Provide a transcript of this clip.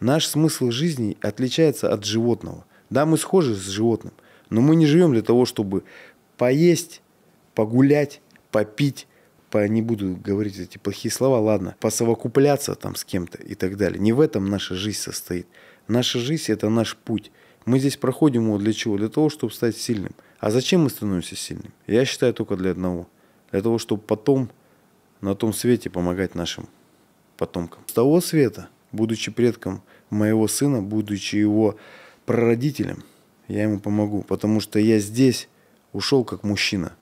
Наш смысл жизни отличается от животного. Да, мы схожи с животным, но мы не живем для того, чтобы поесть, погулять, попить, по, не буду говорить эти плохие слова, ладно, посовокупляться там с кем-то и так далее. Не в этом наша жизнь состоит. Наша жизнь – это наш путь. Мы здесь проходим его для чего? Для того, чтобы стать сильным. А зачем мы становимся сильным? Я считаю только для одного. Для того, чтобы потом на том свете помогать нашим потомкам. С того света будучи предком моего сына, будучи его прародителем, я ему помогу, потому что я здесь ушел как мужчина.